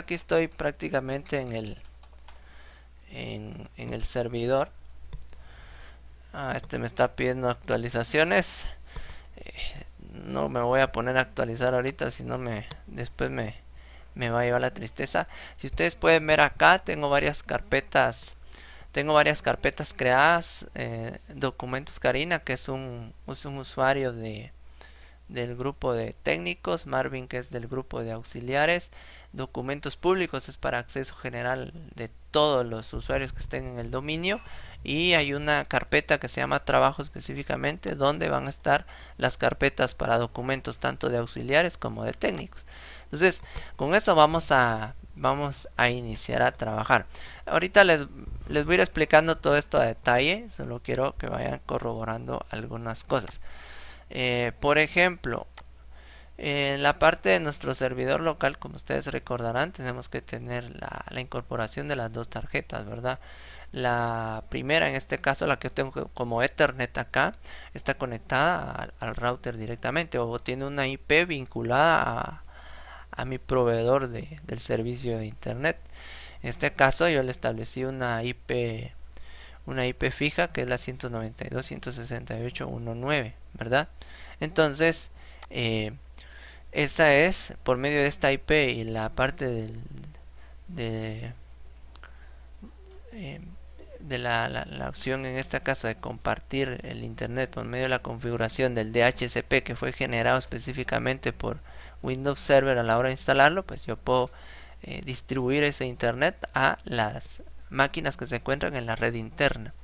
aquí estoy prácticamente en el en, el servidor ah, este me está pidiendo actualizaciones eh, no me voy a poner a actualizar ahorita si no me después me, va a llevar la tristeza si ustedes pueden ver acá tengo varias carpetas tengo varias carpetas creadas eh, documentos Karina que es un, un usuario de del grupo de técnicos Marvin que es del grupo de auxiliares documentos públicos es para acceso general de todos los usuarios que estén en el dominio y hay una carpeta que se llama trabajo específicamente donde van a estar las carpetas para documentos tanto de auxiliares como de técnicos entonces con eso vamos a vamos a iniciar a trabajar ahorita les, les voy a ir explicando todo esto a detalle solo quiero que vayan corroborando algunas cosas eh, por ejemplo en la parte de nuestro servidor local, como ustedes recordarán, tenemos que tener la, incorporación de las dos tarjetas, ¿verdad? La primera, en este caso, la que tengo como Ethernet acá, está conectada al, router directamente o tiene una IP vinculada a, mi proveedor de, del servicio de Internet. En este caso, yo le establecí una IP, una IP fija que es la 192.168.1.9, ¿verdad? Entonces, eh, esa es por medio de esta IP y la parte de, em, la, opción en este caso de compartir el internet por medio de la configuración del DHCP que fue generado específicamente por Windows Server a la hora de instalarlo, pues yo puedo eh, distribuir ese internet a las máquinas que se encuentran en la red interna.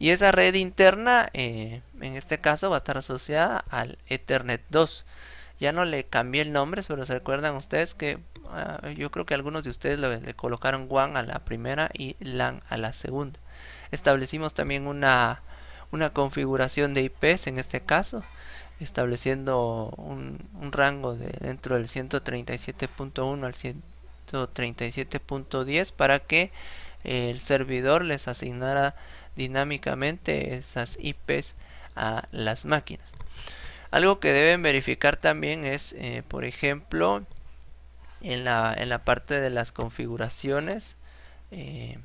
Y esa red interna, eh, en este caso, va a estar asociada al Ethernet 2. Ya no le cambié el nombre, pero se recuerdan ustedes que ah, yo creo que algunos de ustedes le, colocaron Wan a la primera y LAN a la segunda. Establecimos también una, configuración de IPs en este caso, estableciendo un, rango de dentro del 137.1 al 137.10 para que el servidor les asignara dinámicamente esas IPs a las máquinas. Algo que deben verificar también es, eh, por ejemplo, en la, parte de las configuraciones, eh,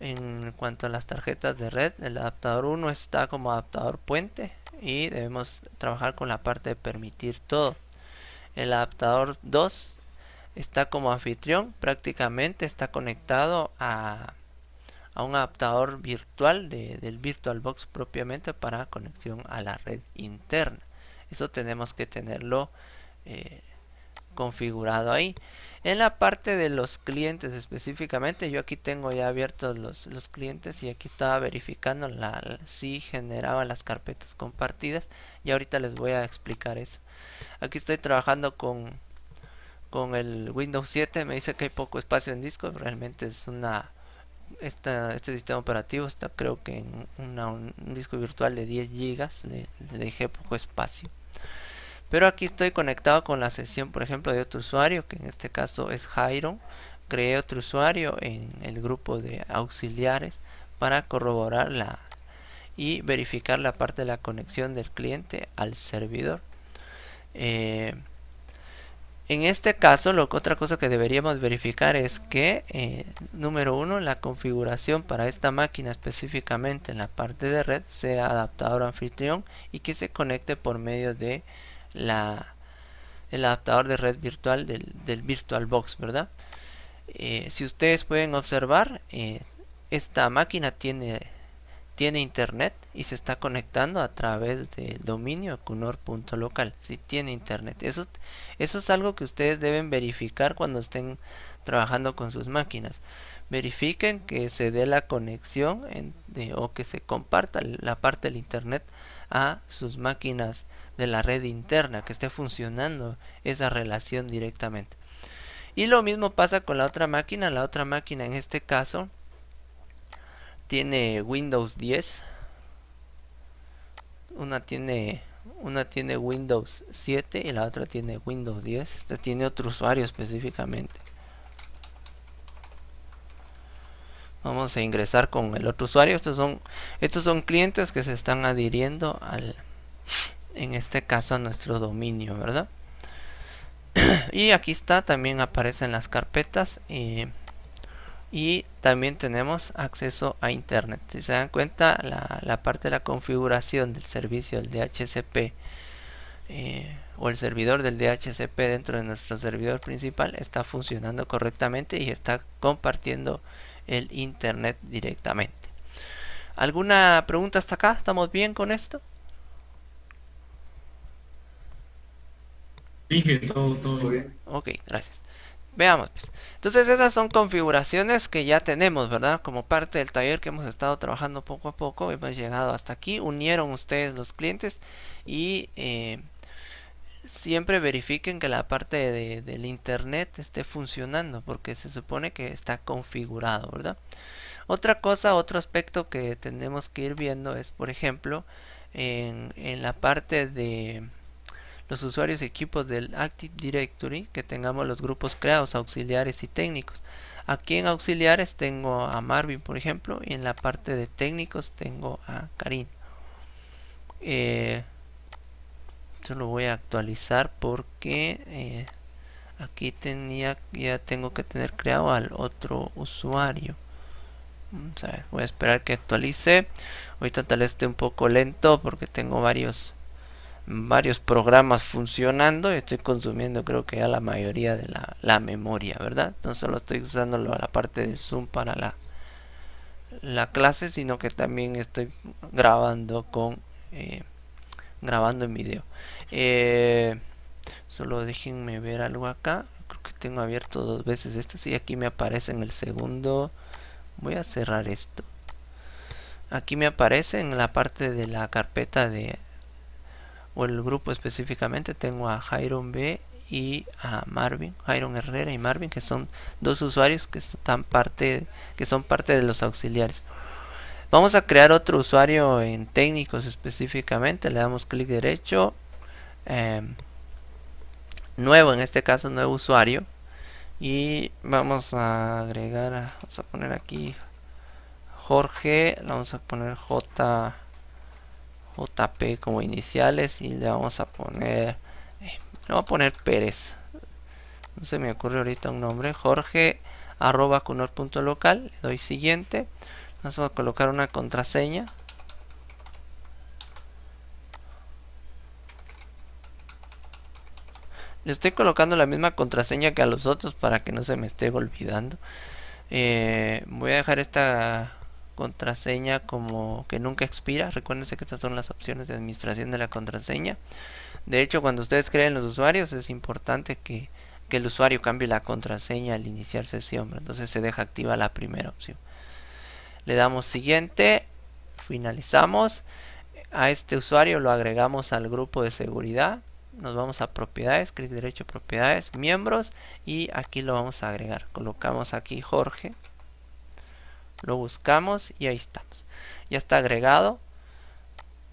en cuanto a las tarjetas de red, el adaptador 1 está como adaptador puente y debemos trabajar con la parte de permitir todo. El adaptador 2 está como anfitrión, prácticamente está conectado a, a un adaptador virtual del VirtualBox propiamente para conexión a la red interna. Eso tenemos que tenerlo eh, configurado ahí. En la parte de los clientes específicamente, yo aquí tengo ya abiertos los, clientes y aquí estaba verificando si generaba las carpetas compartidas. Y ahorita les voy a explicar eso. Aquí estoy trabajando con, con el Windows 7, me dice que hay poco espacio en disco, realmente es una este sistema operativo está creo que en un disco virtual de 10 gigas le, dejé poco espacio. Pero aquí estoy conectado con la sesión, por ejemplo, de otro usuario, que en este caso es Jairo. Creé otro usuario en el grupo de auxiliares para corroborar y verificar la parte de la conexión del cliente al servidor. Eh, en este caso, lo que otra cosa que deberíamos verificar es que, eh, número uno, la configuración para esta máquina específicamente en la parte de red sea adaptador anfitrión y que se conecte por medio de el adaptador de red virtual del, VirtualBox, ¿verdad? Eh, si ustedes pueden observar, eh, esta máquina tiene, tiene internet y se está conectando a través del dominio kunor.local si tiene internet. Eso, eso es algo que ustedes deben verificar cuando estén trabajando con sus máquinas. Verifiquen que se dé la conexión o que se comparta la parte del internet a sus máquinas de la red interna, que esté funcionando esa relación directamente. Y lo mismo pasa con la otra máquina. La otra máquina en este caso tiene Windows 10 una tiene una tiene Windows 7 y la otra tiene Windows 10. Esta tiene otro usuario específicamente. Vamos a ingresar con el otro usuario. Estos son, estos son clientes que se están adhiriendo al, en este caso a nuestro dominio, ¿verdad? y aquí está, también aparecen las carpetas. Eh, y también tenemos acceso a internet si se dan cuenta la, la parte de la configuración del servicio del DHCP eh, o el servidor del DHCP dentro de nuestro servidor principal está funcionando correctamente y está compartiendo el internet directamente ¿Alguna pregunta hasta acá? ¿Estamos bien con esto? Dije, todo, todo bien. Ok, gracias. Veamos pues. Entonces esas son configuraciones que ya tenemos, ¿verdad? Como parte del taller que hemos estado trabajando poco a poco, hemos llegado hasta aquí, unieron ustedes los clientes y eh, siempre verifiquen que la parte de, del internet esté funcionando porque se supone que está configurado, ¿verdad? Otra cosa, otro aspecto que tenemos que ir viendo es, por ejemplo, en la parte de los usuarios y equipos del Active Directory que tengamos los grupos creados, auxiliares y técnicos. Aquí en auxiliares tengo a Marvin, por ejemplo, y en la parte de técnicos tengo a Karin. esto eh, lo voy a actualizar porque eh, aquí tenía, ya tengo que tener creado al otro usuario. voy a esperar que actualice. Ahorita tal vez esté un poco lento porque tengo varios varios programas funcionando estoy consumiendo creo que ya la mayoría de la, memoria, ¿verdad? No solo estoy usando la parte de Zoom para la, la clase, sino que también estoy grabando con eh, grabando en video. Eh, solo déjenme ver algo acá. Creo que tengo abierto dos veces esto. Sí, aquí me aparece en el segundo. Voy a cerrar esto. Aquí me aparece en la parte de la carpeta de o el grupo específicamente, tengo a Jairon B y a Marvin, Jairon Herrera y Marvin, que son dos usuarios que, están parte, que son parte de los auxiliares. Vamos a crear otro usuario en técnicos específicamente, le damos clic derecho, em, nuevo en este caso, nuevo usuario, y vamos a agregar, vamos a poner aquí Jorge, vamos a poner J. JP como iniciales y le vamos a poner, eh, le a poner Pérez. No se me ocurre ahorita un nombre. Jorge arroba cunor.local. Le doy siguiente. vamos a colocar una contraseña. Le estoy colocando la misma contraseña que a los otros para que no se me esté olvidando. Eh, voy a dejar esta contraseña como que nunca expira. Recuérdense que estas son las opciones de administración de la contraseña. De hecho, cuando ustedes creen los usuarios es importante que, que el usuario cambie la contraseña al iniciar sesión. Entonces se deja activa la primera opción. Le damos siguiente, finalizamos. A este usuario lo agregamos al grupo de seguridad. Nos vamos a propiedades, clic derecho propiedades, miembros y aquí lo vamos a agregar. Colocamos aquí Jorge. Lo buscamos y ahí estamos. Ya está agregado.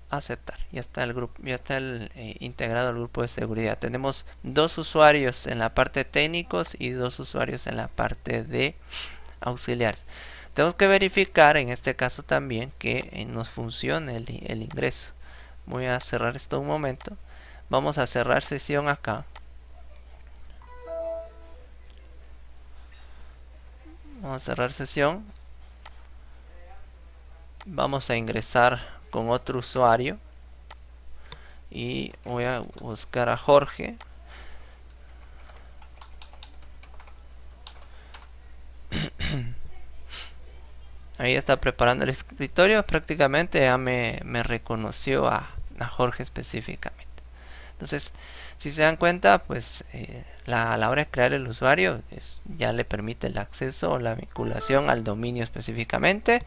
Aceptar. Ya está el grupo, ya está el, eh, integrado al grupo de seguridad. Tenemos dos usuarios en la parte técnicos y dos usuarios en la parte de auxiliares. Tenemos que verificar en este caso también que eh, nos funcione el, el ingreso. Voy a cerrar esto un momento. Vamos a cerrar sesión acá. Vamos a cerrar sesión vamos a ingresar con otro usuario y voy a buscar a Jorge ahí está preparando el escritorio prácticamente ya me, reconoció a, a Jorge específicamente entonces, si se dan cuenta, pues eh, a la hora de crear el usuario ya le permite el acceso o la vinculación al dominio específicamente.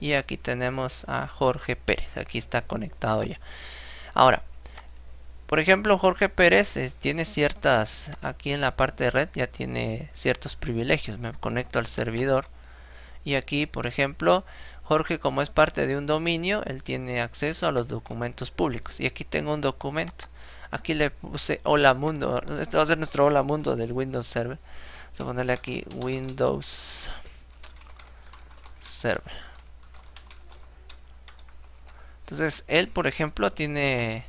Y aquí tenemos a Jorge Pérez, aquí está conectado ya. Ahora, por ejemplo, Jorge Pérez eh, tiene ciertas, aquí en la parte de red ya tiene ciertos privilegios. Me conecto al servidor y aquí, por ejemplo, Jorge como es parte de un dominio, él tiene acceso a los documentos públicos. Y aquí tengo un documento. Aquí le puse hola mundo. esto va a ser nuestro hola mundo del Windows Server. Vamos a ponerle aquí Windows Server. Entonces él, por ejemplo, tiene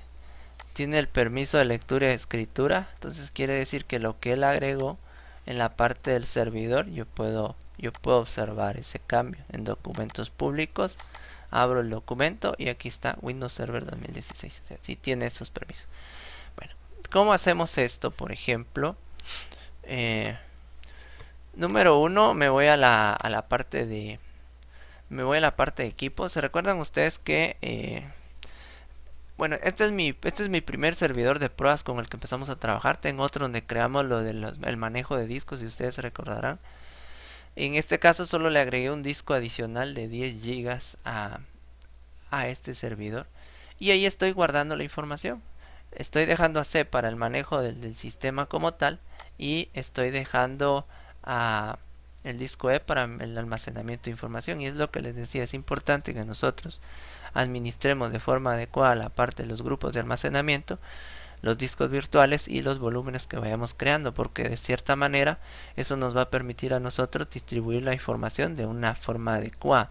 tiene el permiso de lectura y escritura. Entonces quiere decir que lo que él agregó en la parte del servidor, yo puedo yo puedo observar ese cambio en documentos públicos abro el documento y aquí está Windows Server 2016 Si tiene esos permisos ¿Cómo hacemos esto, por ejemplo? Eh, número uno, me voy a la, parte de... Me voy a la parte de equipo ¿Se recuerdan ustedes que... Eh, bueno, este es, mi, este es mi primer servidor de pruebas con el que empezamos a trabajar. Tengo otro donde creamos lo del manejo de discos, si ustedes se recordarán. En este caso solo le agregué un disco adicional de 10 GB a, a este servidor. Y ahí estoy guardando la información estoy dejando a C para el manejo del, sistema como tal y estoy dejando a el disco E para el almacenamiento de información y es lo que les decía, es importante que nosotros administremos de forma adecuada la parte de los grupos de almacenamiento, los discos virtuales y los volúmenes que vayamos creando, porque de cierta manera eso nos va a permitir a nosotros distribuir la información de una forma adecuada.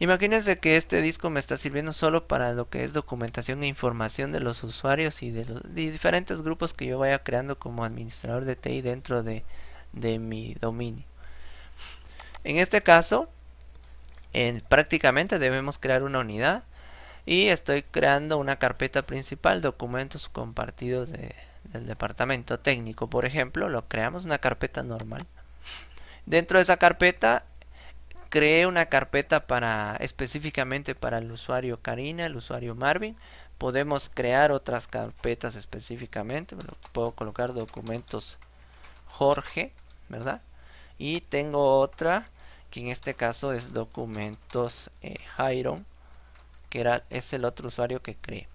Imagínense que este disco me está sirviendo solo para lo que es documentación e información de los usuarios y de, los, diferentes grupos que yo vaya creando como administrador de TI dentro de, mi dominio. En este caso, prácticamente debemos crear una unidad y estoy creando una carpeta principal, documentos compartidos del departamento técnico, por ejemplo, lo creamos una carpeta normal. Dentro de esa carpeta creé una carpeta para específicamente para el usuario Karina, el usuario Marvin. Podemos crear otras carpetas específicamente. Puedo colocar documentos Jorge, ¿verdad? Y tengo otra que en este caso es documentos eh, Jairon, que era, es el otro usuario que cree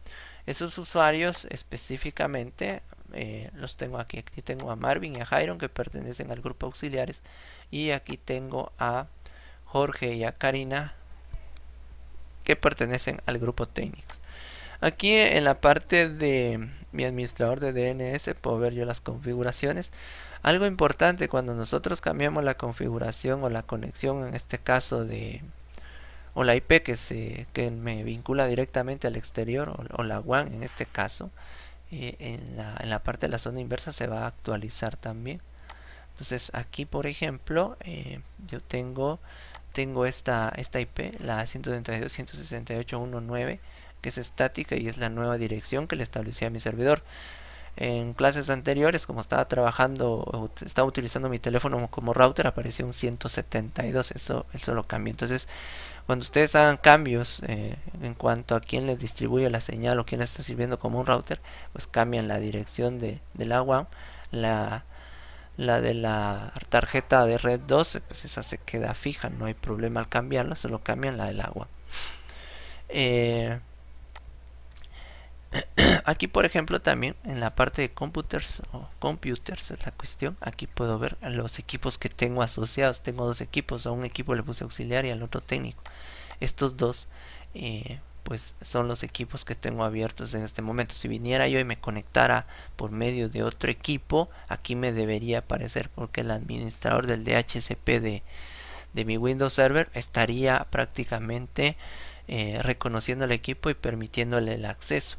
Esos usuarios específicamente eh, los tengo aquí. Aquí tengo a Marvin y a Jairon que pertenecen al grupo auxiliares. Y aquí tengo a Jorge y a Karina que pertenecen al grupo técnico. Aquí en la parte de mi administrador de DNS puedo ver yo las configuraciones. Algo importante cuando nosotros cambiamos la configuración o la conexión, en este caso de o la IP que, se, me vincula directamente al exterior o, la WAN en este caso, eh, en, la, en la parte de la zona inversa se va a actualizar también. Entonces aquí por ejemplo eh, yo tengo tengo esta, esta IP, la 132.168.1.9, que es estática y es la nueva dirección que le establecí a mi servidor. En clases anteriores, como estaba trabajando, estaba utilizando mi teléfono como router, Apareció un 172, eso, lo cambia Entonces, cuando ustedes hagan cambios eh, en cuanto a quién les distribuye la señal o quién les está sirviendo como un router, pues cambian la dirección de, agua la la de la tarjeta de red 12 pues esa se queda fija no hay problema al cambiarla solo cambian la del agua eh, aquí por ejemplo también en la parte de computers o computers es la cuestión aquí puedo ver los equipos que tengo asociados tengo dos equipos a un equipo le puse auxiliar y al otro técnico estos dos eh, pues son los equipos que tengo abiertos en este momento. Si viniera yo y me conectara por medio de otro equipo, aquí me debería aparecer porque el administrador del DHCP de, mi Windows Server estaría prácticamente eh, reconociendo el equipo y permitiéndole el acceso.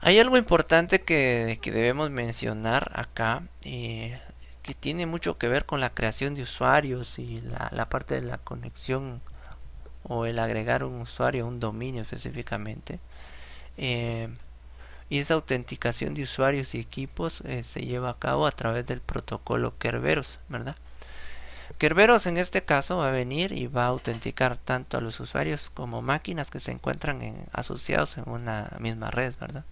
Hay algo importante que, debemos mencionar acá. Eh, que tiene mucho que ver con la creación de usuarios y la, la parte de la conexión o el agregar un usuario a un dominio específicamente. Eh, y esa autenticación de usuarios y equipos eh, se lleva a cabo a través del protocolo Kerberos, ¿verdad? Kerberos en este caso va a venir y va a autenticar tanto a los usuarios como máquinas que se encuentran asociados en una misma red, ¿verdad?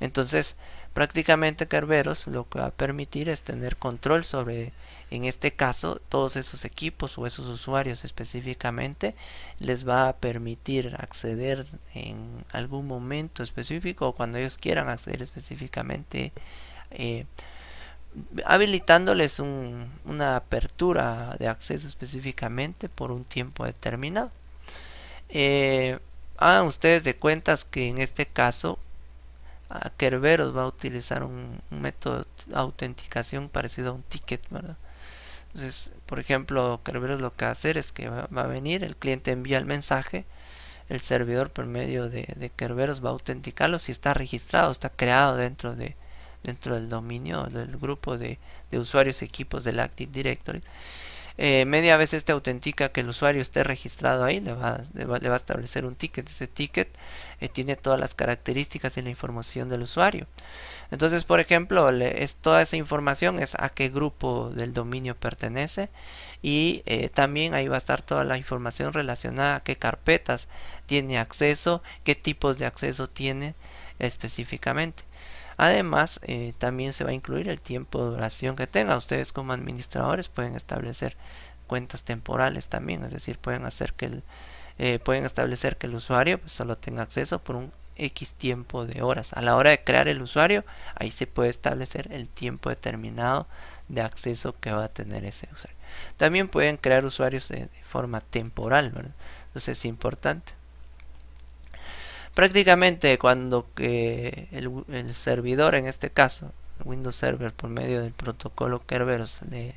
Entonces, Prácticamente Kerberos lo que va a permitir es tener control sobre, en este caso, todos esos equipos o esos usuarios específicamente. Les va a permitir acceder en algún momento específico o cuando ellos quieran acceder específicamente. Eh, habilitándoles una apertura de acceso específicamente por un tiempo determinado. Eh, hagan ustedes de cuentas que en este caso Kerberos va a utilizar un, método de autenticación parecido a un ticket, ¿verdad? Entonces, por ejemplo, Kerberos lo que va a hacer es que va, a venir, el cliente envía el mensaje, el servidor por medio de, Kerberos va a autenticarlo si está registrado, está creado dentro de dentro del dominio del grupo de, de usuarios y equipos del Active Directory eh, media vez este autentica que el usuario esté registrado ahí, le va, le va, a establecer un ticket. Ese ticket eh, tiene todas las características y la información del usuario. Entonces, por ejemplo, es, toda esa información es a qué grupo del dominio pertenece y eh, también ahí va a estar toda la información relacionada a qué carpetas tiene acceso, qué tipos de acceso tiene específicamente. Además, eh, también se va a incluir el tiempo de duración que tenga. Ustedes como administradores pueden establecer cuentas temporales también, es decir, pueden hacer que el, eh, pueden establecer que el usuario pues, solo tenga acceso por un X tiempo de horas. A la hora de crear el usuario, ahí se puede establecer el tiempo determinado de acceso que va a tener ese usuario. También pueden crear usuarios de, forma temporal, Entonces es importante. Prácticamente cuando que el, servidor, en este caso, Windows Server por medio del protocolo Kerberos le,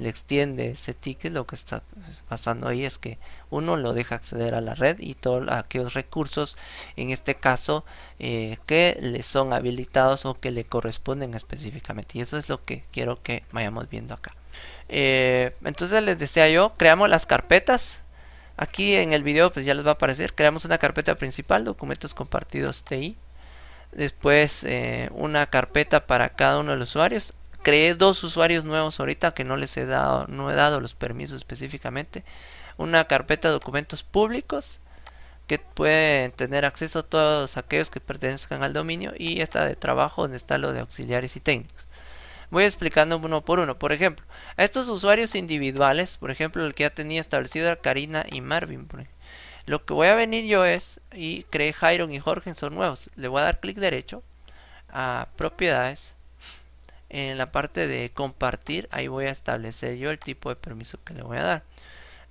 extiende ese ticket, lo que está pasando ahí es que uno lo deja acceder a la red y todos aquellos recursos, en este caso, eh, que le son habilitados o que le corresponden específicamente. Y eso es lo que quiero que vayamos viendo acá. Eh, entonces les decía yo, creamos las carpetas Aquí en el video pues ya les va a aparecer. Creamos una carpeta principal, documentos compartidos TI. Después eh, una carpeta para cada uno de los usuarios. Creé dos usuarios nuevos ahorita que no les he dado, no he dado los permisos específicamente. Una carpeta de documentos públicos que pueden tener acceso a todos aquellos que pertenezcan al dominio y esta de trabajo donde está lo de auxiliares y técnicos. Voy explicando uno por uno. Por ejemplo, a estos usuarios individuales, por ejemplo, el que ya tenía establecido a Karina y Marvin. lo que voy a venir yo es, y creé Jairon y Jorge son nuevos. Le voy a dar clic derecho a propiedades. En la parte de compartir, ahí voy a establecer yo el tipo de permiso que le voy a dar.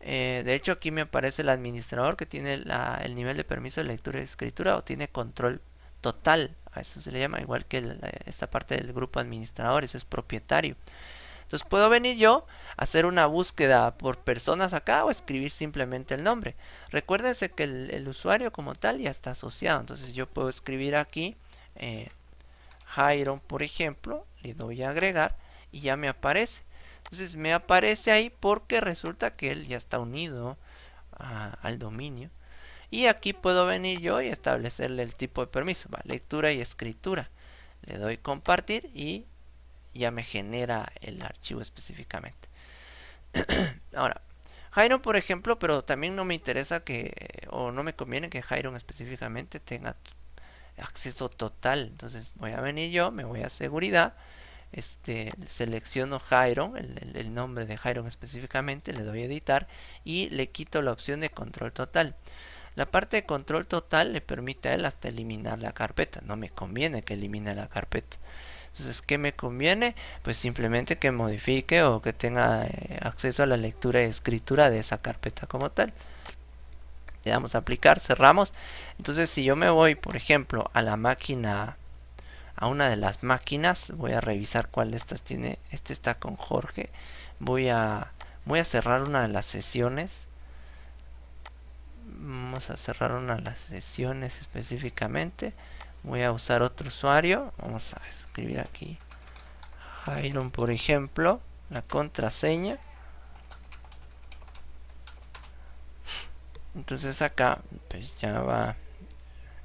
Eh, de hecho, aquí me aparece el administrador que tiene el nivel de permiso de lectura y escritura o tiene control total eso se le llama, igual que eh, esta parte del grupo administradores, es propietario. Entonces puedo venir yo, a hacer una búsqueda por personas acá o escribir simplemente el nombre. Recuérdense que el, usuario como tal ya está asociado, entonces yo puedo escribir aquí eh, por ejemplo, le doy a agregar y ya me aparece. Entonces me aparece ahí porque resulta que él ya está unido al dominio. Y aquí puedo venir yo y establecerle el tipo de permiso, lectura y escritura. Le doy compartir y ya me genera el archivo específicamente. Ahora, Jairo por ejemplo, pero también no me interesa que, o no me conviene que Jairo específicamente tenga acceso total. Entonces voy a venir yo, me voy a seguridad, este, selecciono Jairo el, nombre de Jairo específicamente, le doy editar y le quito la opción de control total. La parte de control total le permite a él hasta eliminar la carpeta. No me conviene que elimine la carpeta. Entonces, ¿qué me conviene? Pues simplemente que modifique o que tenga eh, acceso a la lectura y escritura de esa carpeta como tal. Le damos a aplicar, cerramos. Entonces, si yo me voy, por ejemplo, a la máquina, a una de las máquinas, voy a revisar cuál de estas tiene. Este está con Jorge. Voy a, voy a cerrar una de las sesiones vamos a cerrar una de las sesiones específicamente voy a usar otro usuario vamos a escribir aquí Jairon por ejemplo la contraseña entonces acá pues ya va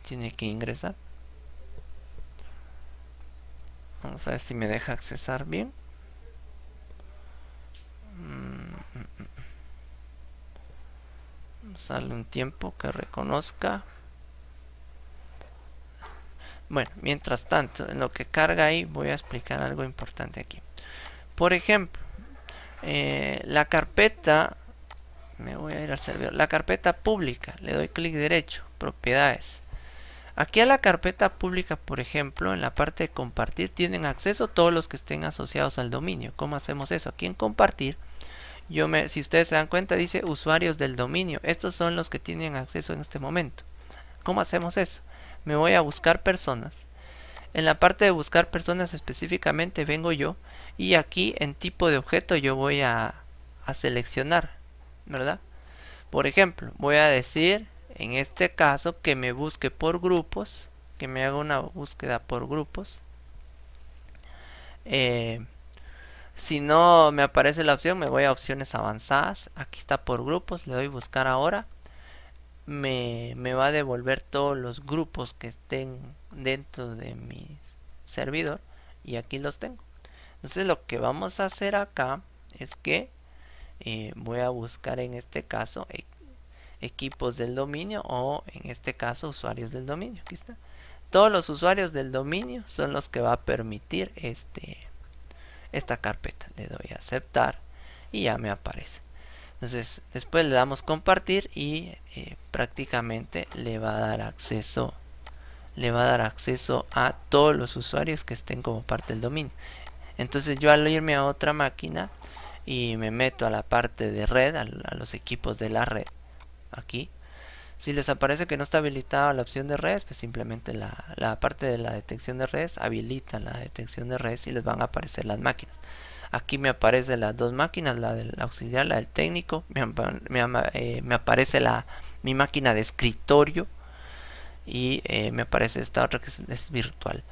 tiene que ingresar vamos a ver si me deja accesar bien Sale un tiempo que reconozca. Bueno, mientras tanto, en lo que carga ahí voy a explicar algo importante aquí. Por ejemplo, eh, la carpeta, me voy a ir al servidor, la carpeta pública, le doy clic derecho, propiedades. Aquí a la carpeta pública, por ejemplo, en la parte de compartir, tienen acceso todos los que estén asociados al dominio. ¿Cómo hacemos eso? Aquí en compartir yo me, si ustedes se dan cuenta, dice usuarios del dominio. Estos son los que tienen acceso en este momento. ¿Cómo hacemos eso? Me voy a buscar personas. En la parte de buscar personas específicamente vengo yo y aquí en tipo de objeto yo voy a, a seleccionar, ¿verdad? Por ejemplo, voy a decir en este caso que me busque por grupos, que me haga una búsqueda por grupos. Eh, si no me aparece la opción, me voy a opciones avanzadas. Aquí está por grupos, le doy buscar ahora. Me, va a devolver todos los grupos que estén dentro de mi servidor. Y aquí los tengo. Entonces lo que vamos a hacer acá es que eh, voy a buscar en este caso e-, equipos del dominio o en este caso usuarios del dominio. Aquí está. Todos los usuarios del dominio son los que va a permitir este esta carpeta. Le doy a aceptar y ya me aparece. Entonces después le damos compartir y eh, prácticamente le va a dar acceso le va a dar acceso a todos los usuarios que estén como parte del dominio. Entonces yo al irme a otra máquina y me meto a la parte de red, a los equipos de la red, aquí si les aparece que no está habilitada la opción de redes, pues simplemente la, parte de la detección de redes habilitan la detección de redes y les van a aparecer las máquinas. Aquí me aparecen las dos máquinas, la del auxiliar, la del técnico, me, eh, aparece la, mi máquina de escritorio y eh, me aparece esta otra que es, virtual.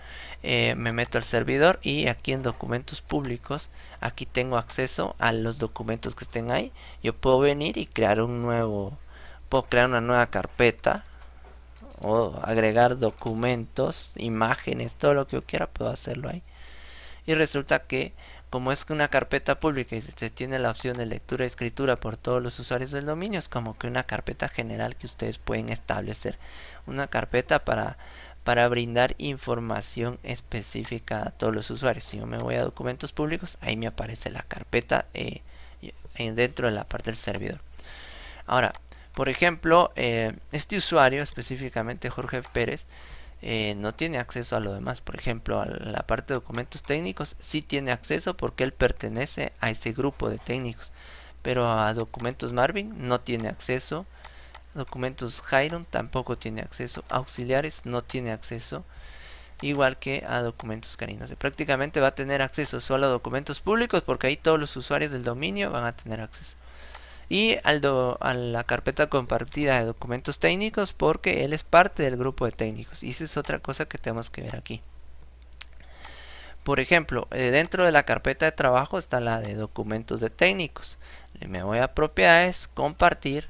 Eh, me meto al servidor y aquí en documentos públicos, aquí tengo acceso a los documentos que estén ahí. Yo puedo venir y crear un nuevo puedo crear una nueva carpeta o agregar documentos, imágenes, todo lo que yo quiera puedo hacerlo ahí. Y resulta que como es una carpeta pública y se tiene la opción de lectura y escritura por todos los usuarios del dominio, es como que una carpeta general que ustedes pueden establecer. Una carpeta para, para brindar información específica a todos los usuarios. Si yo me voy a documentos públicos, ahí me aparece la carpeta eh, eh dentro de la parte del servidor. Ahora, por ejemplo, eh, este usuario, específicamente Jorge Pérez, eh, no tiene acceso a lo demás. Por ejemplo, a la parte de documentos técnicos sí tiene acceso porque él pertenece a ese grupo de técnicos. Pero a documentos Marvin no tiene acceso. Documentos Jairon tampoco tiene acceso. Auxiliares no tiene acceso. Igual que a documentos Karina. Prácticamente va a tener acceso solo a documentos públicos porque ahí todos los usuarios del dominio van a tener acceso y al a la carpeta compartida de documentos técnicos porque él es parte del grupo de técnicos y esa es otra cosa que tenemos que ver aquí por ejemplo eh, dentro de la carpeta de trabajo está la de documentos de técnicos me voy a propiedades compartir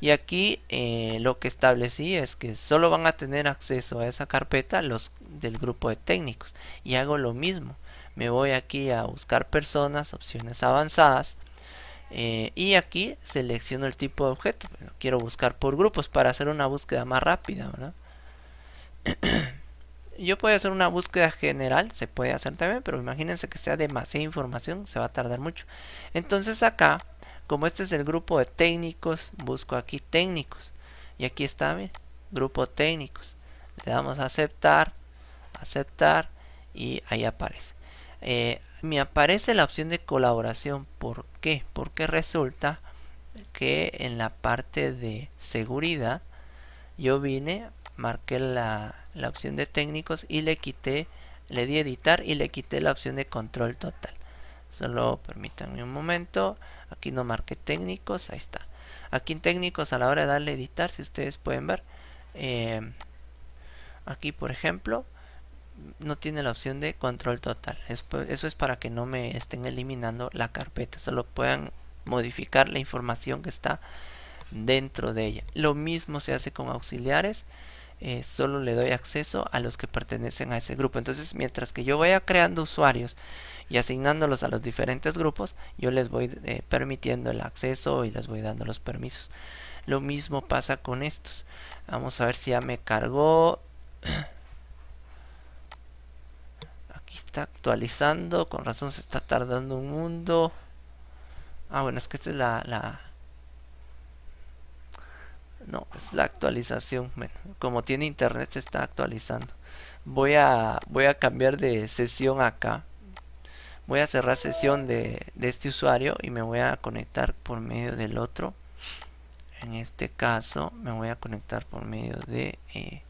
y aquí eh, lo que establecí es que solo van a tener acceso a esa carpeta los del grupo de técnicos y hago lo mismo me voy aquí a buscar personas opciones avanzadas eh, y aquí selecciono el tipo de objeto. quiero buscar por grupos para hacer una búsqueda más rápida, Yo puedo hacer una búsqueda general, se puede hacer también, pero imagínense que sea demasiada información, se va a tardar mucho. Entonces acá, como este es el grupo de técnicos, busco aquí técnicos. Y aquí está mi grupo técnicos. Le damos a aceptar, aceptar y ahí aparece. Eh, me aparece la opción de colaboración. ¿Por qué? Porque resulta que en la parte de seguridad yo vine, marqué la, opción de técnicos y le quité, le di editar y le quité la opción de control total. Solo permítanme un momento. Aquí no marqué técnicos, ahí está. Aquí en técnicos a la hora de darle editar, si ustedes pueden ver, eh, aquí por ejemplo, no tiene la opción de control total. Eso es para que no me estén eliminando la carpeta. Solo puedan modificar la información que está dentro de ella. Lo mismo se hace con auxiliares. Eh, solo le doy acceso a los que pertenecen a ese grupo. Entonces, mientras que yo vaya creando usuarios y asignándolos a los diferentes grupos, yo les voy eh, permitiendo el acceso y les voy dando los permisos. Lo mismo pasa con estos. Vamos a ver si ya me cargó. está actualizando. Con razón se está tardando un mundo. Ah, bueno, es que esta es la... la... No, es la actualización. Bueno, como tiene internet se está actualizando. Voy a, voy a cambiar de sesión acá. Voy a cerrar sesión de, de este usuario y me voy a conectar por medio del otro. En este caso me voy a conectar por medio de, eh,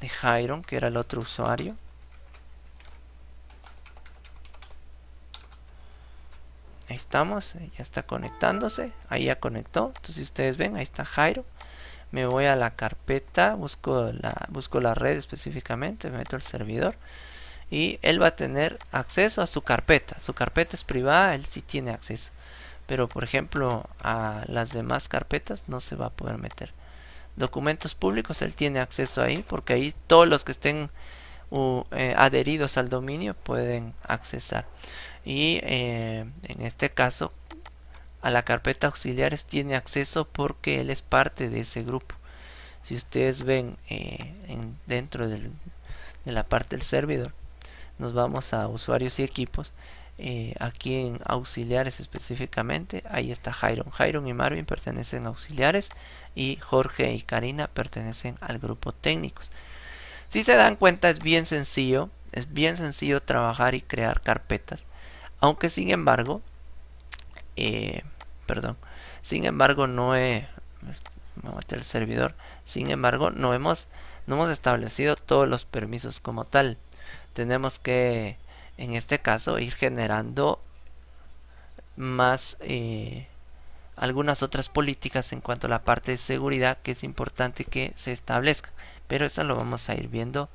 de Hiron, que era el otro usuario. estamos, eh, ya está conectándose, ahí ya conectó. Entonces ustedes ven, ahí está Jairo. Me voy a la carpeta, busco la, busco la red específicamente, me meto el servidor. Y él va a tener acceso a su carpeta. Su carpeta es privada, él sí tiene acceso. Pero por ejemplo a las demás carpetas no se va a poder meter. Documentos públicos, él tiene acceso ahí porque ahí todos los que estén eh, adheridos al dominio pueden accesar y eh, en este caso a la carpeta auxiliares tiene acceso porque él es parte de ese grupo si ustedes ven eh, dentro de la parte del servidor nos vamos a usuarios y equipos eh, aquí en auxiliares específicamente ahí está Jairon Jairon y Marvin pertenecen a auxiliares y Jorge y Karina pertenecen al grupo técnicos si se dan cuenta es bien sencillo es bien sencillo trabajar y crear carpetas aunque sin embargo, eh, perdón, sin embargo no he, el servidor, sin embargo no hemos, no hemos establecido todos los permisos como tal. Tenemos que, en este caso, ir generando más eh, algunas otras políticas en cuanto a la parte de seguridad que es importante que se establezca pero eso lo vamos a ir viendo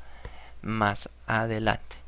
más adelante